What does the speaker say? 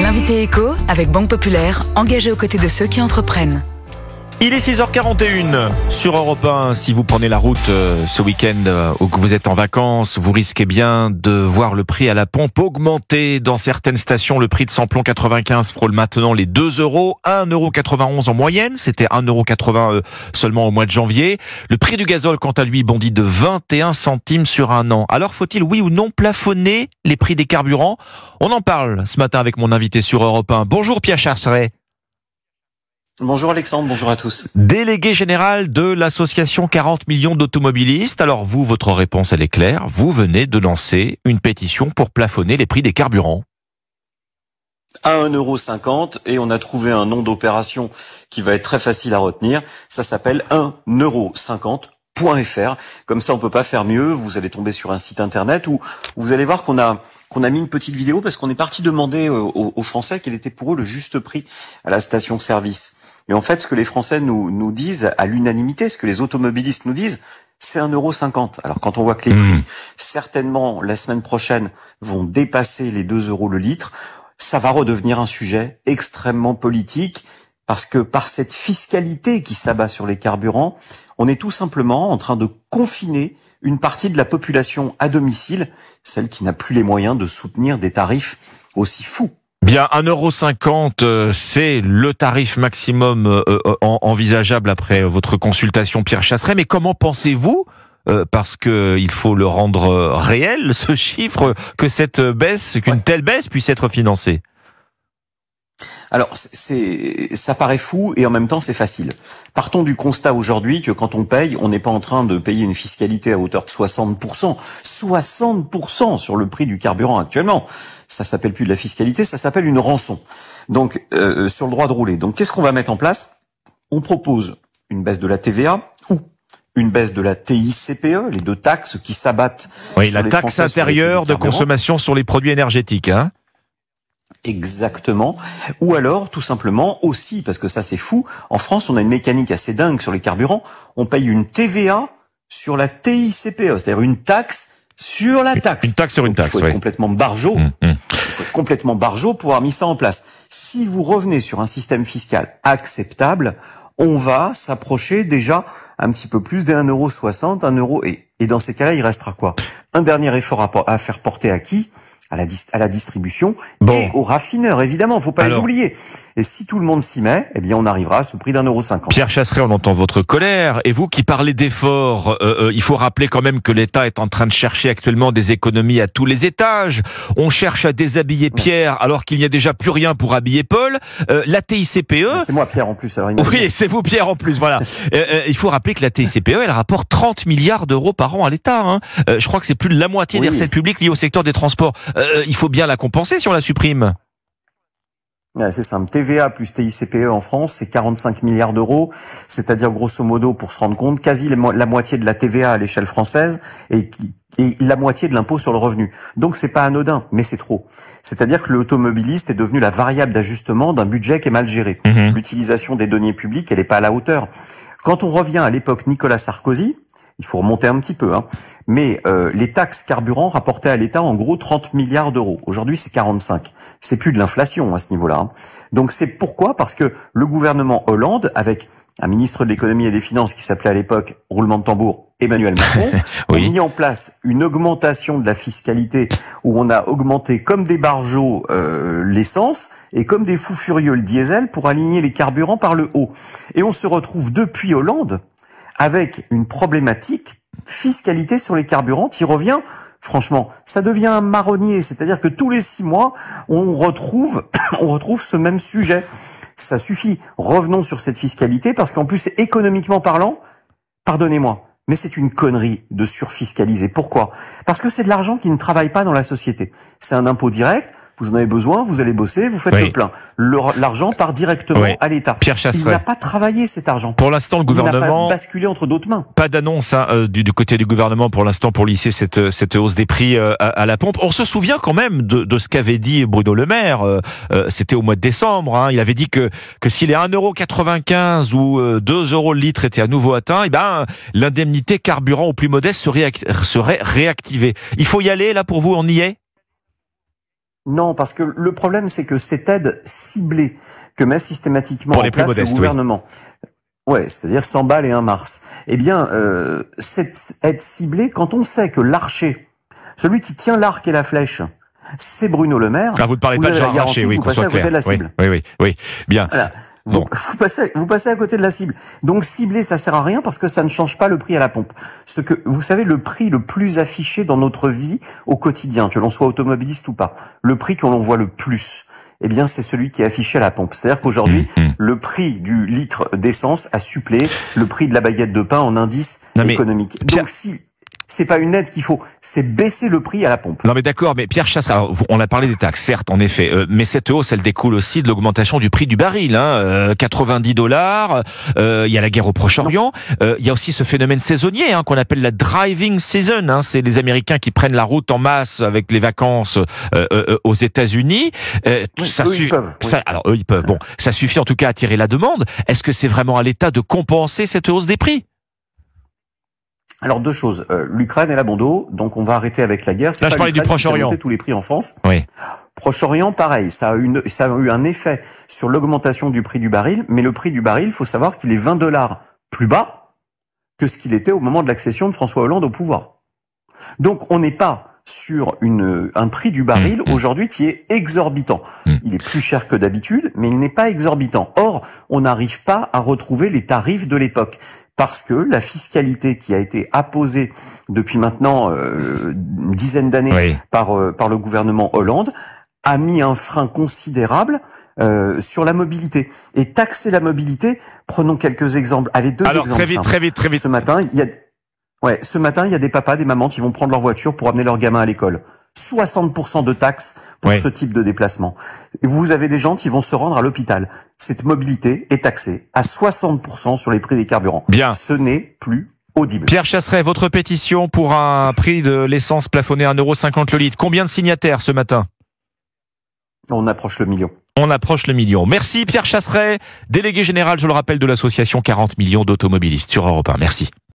L'invité éco avec Banque Populaire, engagé aux côtés de ceux qui entreprennent. Il est 6h41 sur Europe 1. Si vous prenez la route euh, ce week-end euh, ou que vous êtes en vacances, vous risquez bien de voir le prix à la pompe augmenter. Dans certaines stations, le prix de samplon 95 frôle maintenant les 2 euros, 1,91 euro en moyenne. C'était 1,80 euro euh, seulement au mois de janvier. Le prix du gazole, quant à lui, bondit de 21 centimes sur un an. Alors faut-il, oui ou non, plafonner les prix des carburants On en parle ce matin avec mon invité sur Europe 1. Bonjour Pierre Chasseret. Bonjour Alexandre, bonjour à tous. Délégué général de l'association 40 millions d'automobilistes. Alors vous, votre réponse, elle est claire. Vous venez de lancer une pétition pour plafonner les prix des carburants à 1,50€ et on a trouvé un nom d'opération qui va être très facile à retenir. Ça s'appelle 1,50€.fr. Comme ça, on peut pas faire mieux. Vous allez tomber sur un site internet où vous allez voir qu'on a qu'on a mis une petite vidéo parce qu'on est parti demander euh, aux, aux Français quel était pour eux le juste prix à la station-service. Mais en fait, ce que les Français nous, nous disent à l'unanimité, ce que les automobilistes nous disent, c'est 1,50€. Alors quand on voit que les hmm. prix, certainement la semaine prochaine, vont dépasser les 2 euros le litre, ça va redevenir un sujet extrêmement politique parce que par cette fiscalité qui s'abat sur les carburants, on est tout simplement en train de confiner une partie de la population à domicile, celle qui n'a plus les moyens de soutenir des tarifs aussi fous Bien, 1,50€, euh, c'est le tarif maximum euh, euh, envisageable après votre consultation, Pierre Chasseret. Mais comment pensez-vous parce qu'il faut le rendre réel, ce chiffre, que cette baisse, qu'une telle baisse puisse être financée alors, c'est, ça paraît fou et en même temps c'est facile. Partons du constat aujourd'hui que quand on paye, on n'est pas en train de payer une fiscalité à hauteur de 60%, 60% sur le prix du carburant actuellement. Ça s'appelle plus de la fiscalité, ça s'appelle une rançon. Donc, euh, sur le droit de rouler. Donc, qu'est-ce qu'on va mettre en place On propose une baisse de la TVA ou une baisse de la TICPE, les deux taxes qui s'abattent. Oui, la taxe intérieure de consommation sur les produits énergétiques. Hein Exactement. Ou alors, tout simplement, aussi, parce que ça c'est fou, en France on a une mécanique assez dingue sur les carburants, on paye une TVA sur la TICPE, c'est-à-dire une taxe sur la taxe. Une taxe sur une taxe. Hum, hum. il faut complètement barjot. Il faut complètement barjot pour avoir mis ça en place. Si vous revenez sur un système fiscal acceptable, on va s'approcher déjà un petit peu plus des 1,60€, 1€, et, et dans ces cas-là, il restera quoi Un dernier effort à faire porter à qui à la, à la distribution et aux raffineurs, évidemment, faut pas les oublier. Et si tout le monde s'y met, eh bien on arrivera à ce prix d'un euro cinquante. Pierre Chasseret, on entend votre colère. Et vous qui parlez d'efforts, euh, euh, il faut rappeler quand même que l'État est en train de chercher actuellement des économies à tous les étages. On cherche à déshabiller Pierre alors qu'il n'y a déjà plus rien pour habiller Paul. Euh, la TICPE... C'est moi Pierre en plus. Alors oui, c'est vous Pierre en plus, voilà. il faut rappeler que la TICPE, elle rapporte 30 milliards d'euros par an à l'État. Hein. je crois que c'est plus de la moitié des recettes publiques liées au secteur des transports. Euh, il faut bien la compenser si on la supprime. c'est simple. TVA plus TICPE en France, c'est 45 milliards d'euros, c'est-à-dire grosso modo, pour se rendre compte, quasi la moitié de la TVA à l'échelle française et, la moitié de l'impôt sur le revenu. Donc c'est pas anodin, mais c'est trop. C'est-à-dire que l'automobiliste est devenu la variable d'ajustement d'un budget qui est mal géré. Mhm. L'utilisation des deniers publics, elle n'est pas à la hauteur. Quand on revient à l'époque Nicolas Sarkozy, il faut remonter un petit peu, hein. mais euh, les taxes carburants rapportaient à l'État en gros 30 milliards d'euros. Aujourd'hui, c'est 45. C'est plus de l'inflation hein, à ce niveau-là. Hein. Donc c'est pourquoi Parce que le gouvernement Hollande, avec un ministre de l'économie et des finances qui s'appelait à l'époque roulement de tambour Emmanuel Macron, a mis en place une augmentation de la fiscalité où on a augmenté comme des bargeaux l'essence et comme des fous furieux le diesel pour aligner les carburants par le haut. Et on se retrouve depuis Hollande avec une problématique fiscalité sur les carburants qui revient franchement, ça devient un marronnier. C'est-à-dire que tous les six mois, on retrouve, on retrouve ce même sujet. Ça suffit. Revenons sur cette fiscalité parce qu'en plus, économiquement parlant, pardonnez-moi, mais c'est une connerie de surfiscaliser. Pourquoi Parce que c'est de l'argent qui ne travaille pas dans la société. C'est un impôt direct. Vous en avez besoin, vous allez bosser, vous faites le plein. L'argent part directement à l'État. Pierre Chasseret. Il n'a pas travaillé cet argent. Pour l'instant, le gouvernement. Il n'a pas basculé entre d'autres mains. Pas d'annonce hein, euh, du, côté du gouvernement pour l'instant pour lisser cette, euh, hausse des prix euh, à, la pompe. On se souvient quand même de, ce qu'avait dit Bruno Le Maire. C'était au mois de décembre. Hein. Il avait dit que, que si les 1,95€ ou 2€ le litre étaient à nouveau atteints, eh ben, l'indemnité carburant au plus modeste serait, serait réactivée. Il faut y aller là pour vous, on y est non, parce que le problème, c'est que cette aide ciblée que met systématiquement en place le gouvernement, Ouais, c'est-à-dire 100 balles et 1 mars. Eh bien, euh, cette aide ciblée, quand on sait que l'archer, celui qui tient l'arc et la flèche, c'est Bruno Le Maire. Là, vous ne parlez vous pas de Jean oui, qu'on soit clair. Oui, oui, oui, bien. Voilà. Vous, passez, vous passez à côté de la cible. Donc cibler, ça sert à rien parce que ça ne change pas le prix à la pompe. Ce que vous savez, le prix le plus affiché dans notre vie au quotidien, que l'on soit automobiliste ou pas, le prix que l'on voit le plus, eh bien c'est celui qui est affiché à la pompe. C'est-à-dire qu'aujourd'hui, mm, mm. le prix du litre d'essence a suppléé le prix de la baguette de pain en indice économique. Donc si c'est pas une aide qu'il faut, c'est baisser le prix à la pompe. Non mais d'accord, mais Pierre Chasse, on a parlé des taxes, certes, en effet, euh, mais cette hausse, elle découle aussi de l'augmentation du prix du baril, hein, 90 euh, dollars. Euh, il y a la guerre au Proche-Orient. il y a aussi ce phénomène saisonnier hein, qu'on appelle la driving season. Hein, c'est les Américains qui prennent la route en masse avec les vacances aux États-Unis. ça eux, Alors eux, ils peuvent. Bon, ça suffit en tout cas à attirer la demande. Est-ce que c'est vraiment à l'État de compenser cette hausse des prix alors deux choses. Euh, L'Ukraine et la bandeau. donc on va arrêter avec la guerre. C'est pas je parlais du Proche-Orient. Tous les prix en France. Proche-Orient, pareil. Ça a, une, ça a eu un effet sur l'augmentation du prix du baril, mais le prix du baril, faut savoir qu'il est 20 dollars plus bas que ce qu'il était au moment de l'accession de François Hollande au pouvoir. Donc on n'est pas sur une, un prix du baril mmh, mmh. aujourd'hui qui est exorbitant. Mmh. Il est plus cher que d'habitude, mais il n'est pas exorbitant. Or, on n'arrive pas à retrouver les tarifs de l'époque parce que la fiscalité qui a été apposée depuis maintenant euh, une dizaine d'années par, euh, par le gouvernement Hollande a mis un frein considérable euh, sur la mobilité et taxer la mobilité. Prenons quelques exemples. Allez, deux Alors, Très vite, très vite, très vite. Ce matin, il y a Ouais, ce matin, il y a des papas, des mamans qui vont prendre leur voiture pour amener leur gamin à l'école. 60% de taxes pour ce type de déplacement. Vous avez des gens qui vont se rendre à l'hôpital. Cette mobilité est taxée à 60% sur les prix des carburants. Bien. Ce n'est plus audible. Pierre Chasseret, votre pétition pour un prix de l'essence plafonné à 1,50€ le litre. Combien de signataires ce matin On approche le million. On approche le million. Merci Pierre Chasseret, délégué général, je le rappelle, de l'association 40 millions d'automobilistes sur Europe 1. Merci.